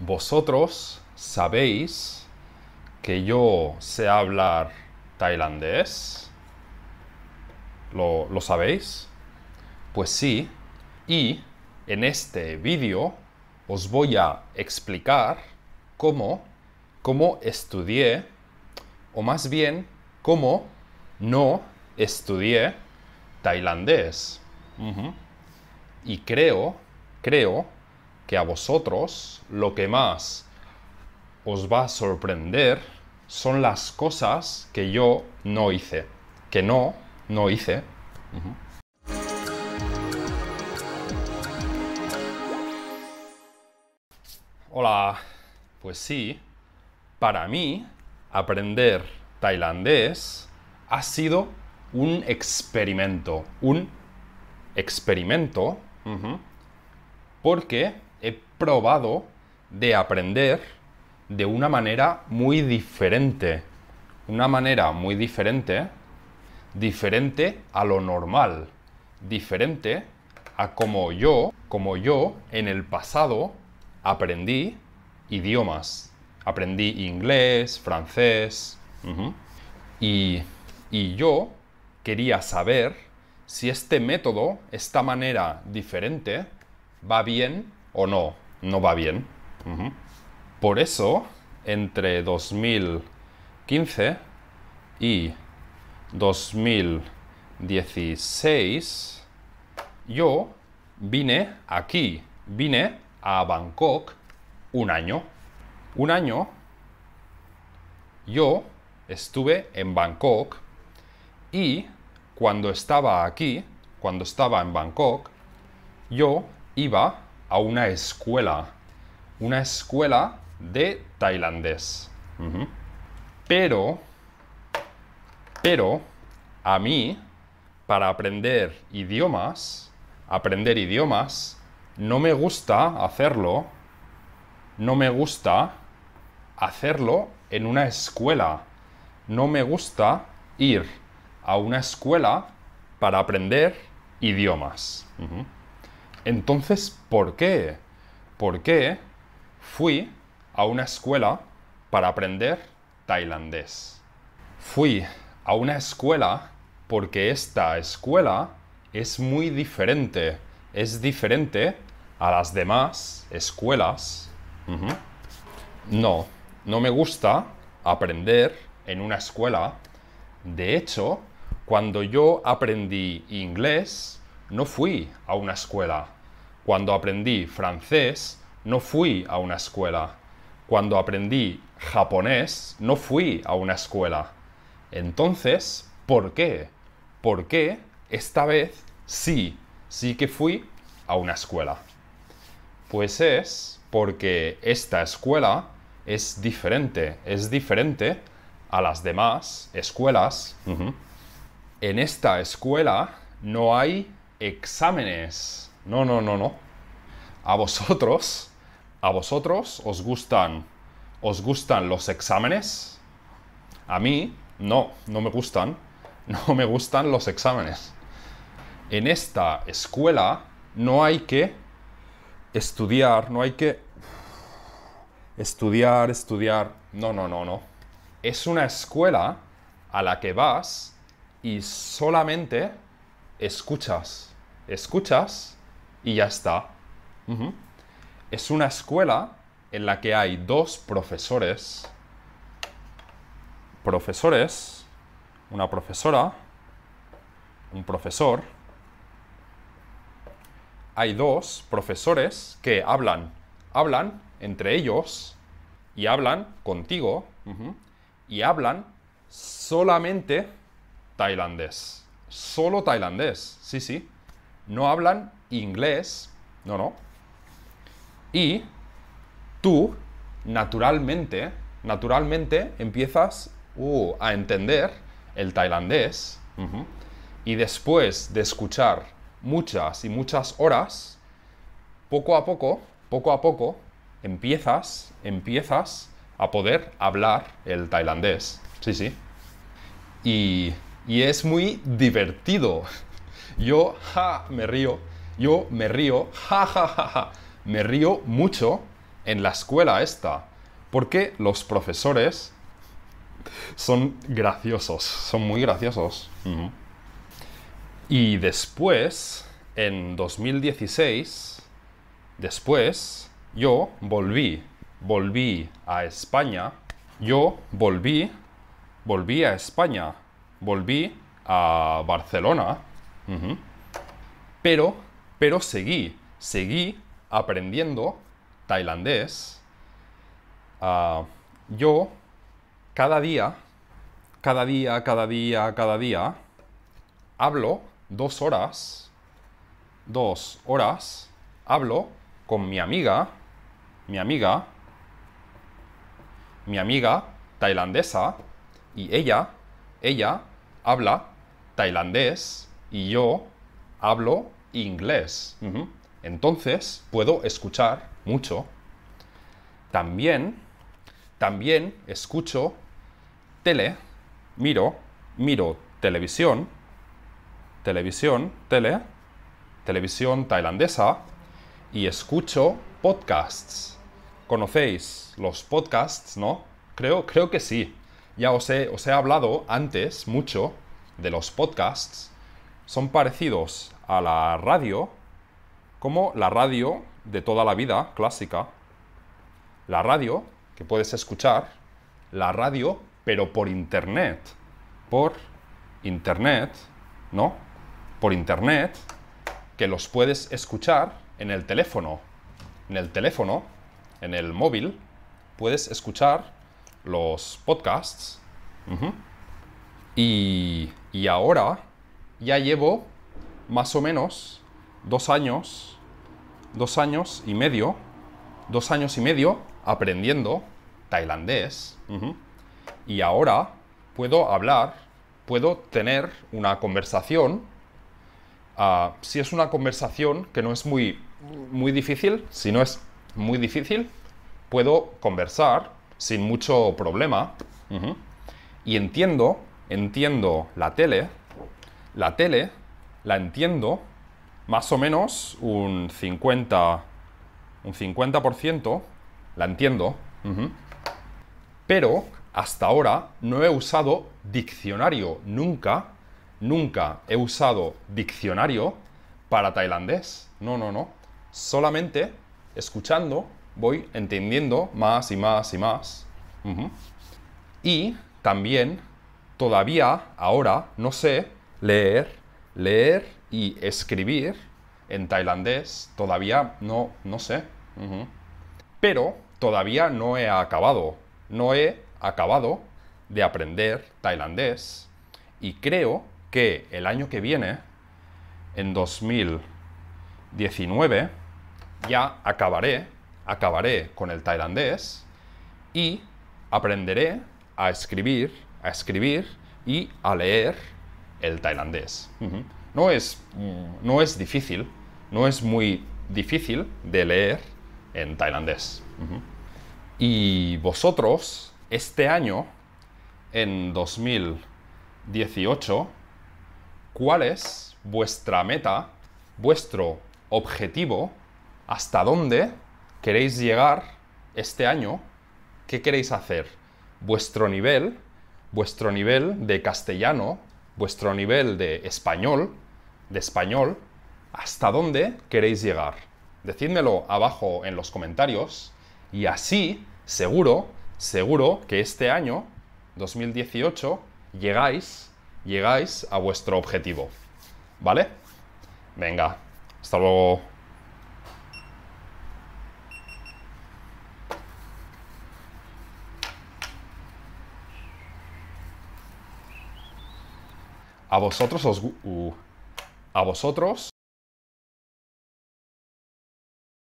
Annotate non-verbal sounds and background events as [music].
vosotros sabéis que yo sé hablar tailandés. ¿Lo, sabéis? Pues sí. Y en este vídeo os voy a explicar cómo, cómo estudié, o más bien, cómo no estudié tailandés. Y creo, creo que a vosotros lo que más os va a sorprender son las cosas que yo no hice, que no, no hice. Hola, pues sí, para mí aprender tailandés ha sido un experimento, un experimento, porque probado de aprender de una manera muy diferente. Una manera muy diferente, diferente a lo normal, diferente a como yo, como yo en el pasado aprendí idiomas. Aprendí inglés, francés, y yo quería saber si este método, esta manera diferente, va bien o no no va bien. Por eso, entre 2015 y 2016, yo vine aquí, vine a Bangkok un año. Un año yo estuve en Bangkok y cuando estaba aquí, cuando estaba en Bangkok, yo iba a una escuela, una escuela de tailandés. Pero, pero, a mí, para aprender idiomas, aprender idiomas, no me gusta hacerlo, no me gusta hacerlo en una escuela, no me gusta ir a una escuela para aprender idiomas. Entonces, ¿por qué? ¿Por qué fui a una escuela para aprender tailandés? Fui a una escuela porque esta escuela es muy diferente, es diferente a las demás escuelas. No, no me gusta aprender en una escuela. De hecho, cuando yo aprendí inglés, no fui a una escuela cuando aprendí francés, no fui a una escuela. Cuando aprendí japonés, no fui a una escuela. Entonces, ¿por qué? ¿Por qué esta vez sí, sí que fui a una escuela? Pues es porque esta escuela es diferente, es diferente a las demás escuelas. En esta escuela no hay exámenes no, no, no, no. A vosotros, a vosotros os gustan, os gustan los exámenes. A mí, no, no me gustan. [laughs] No me gustan los exámenes. En esta escuela no hay que estudiar, no hay que estudiar, estudiar. No, no, no, no. Es una escuela a la que vas y solamente escuchas. Escuchas y ya está. Es una escuela en la que hay dos profesores, profesores, una profesora, un profesor, hay dos profesores que hablan, hablan entre ellos y hablan contigo y hablan solamente tailandés, solo tailandés, sí, sí, no hablan inglés, no, no. Y tú, naturalmente, naturalmente empiezas uh, a entender el tailandés. Y después de escuchar muchas y muchas horas, poco a poco, poco a poco, empiezas, empiezas a poder hablar el tailandés. Sí, sí. Y, y es muy divertido. [laughs] Yo ja, me río yo me río, ja, ja, ja, ja, me río mucho en la escuela esta, porque los profesores son graciosos, son muy graciosos. Y después, en 2016, después, yo volví, volví a España, yo volví, volví a España, volví a Barcelona, pero pero seguí, seguí aprendiendo tailandés. Ah, yo cada día, cada día, cada día, cada día, hablo dos horas, dos horas, hablo con mi amiga, mi amiga, mi amiga tailandesa, y ella, ella habla tailandés, y yo hablo inglés. Entonces, puedo escuchar mucho. También, también escucho tele, miro, miro televisión, televisión, tele, televisión tailandesa y escucho podcasts. ¿Conocéis los podcasts, no? Creo, creo que sí. Ya os os he hablado antes mucho de los podcasts. Son parecidos a la radio como la radio de toda la vida clásica, la radio que puedes escuchar, la radio pero por internet, por internet, ¿no? Por internet que los puedes escuchar en el teléfono, en el teléfono, en el móvil, puedes escuchar los podcasts. y, y ahora ya llevo más o menos dos años, dos años y medio, dos años y medio aprendiendo tailandés. Y ahora puedo hablar, puedo tener una conversación. Ah, si es una conversación que no es muy, muy difícil, si no es muy difícil, puedo conversar sin mucho problema. Y entiendo, entiendo la tele, la tele la entiendo más o menos un 50, un 50%, la entiendo, pero hasta ahora no he usado diccionario, nunca, nunca he usado diccionario para tailandés, no, no, no, solamente escuchando voy entendiendo más y más y más. Y también todavía ahora no sé leer leer y escribir en tailandés todavía no, no sé. Pero todavía no he acabado, no he acabado de aprender tailandés y creo que el año que viene, en 2019, ya acabaré, acabaré con el tailandés y aprenderé a escribir, a escribir y a leer el tailandés. no, es, mm, no es difícil, no es muy difícil de leer en tailandés. Y vosotros, este año, en 2018, ¿cuál es vuestra meta, vuestro objetivo, hasta dónde queréis llegar este año? ¿Qué queréis hacer? ¿Vuestro nivel, vuestro nivel de castellano vuestro nivel de español, de español, hasta dónde queréis llegar. Decídmelo abajo en los comentarios y así, seguro, seguro que este año, 2018, llegáis, llegáis a vuestro objetivo. ¿Vale? Venga, hasta luego. a vosotros os... a vosotros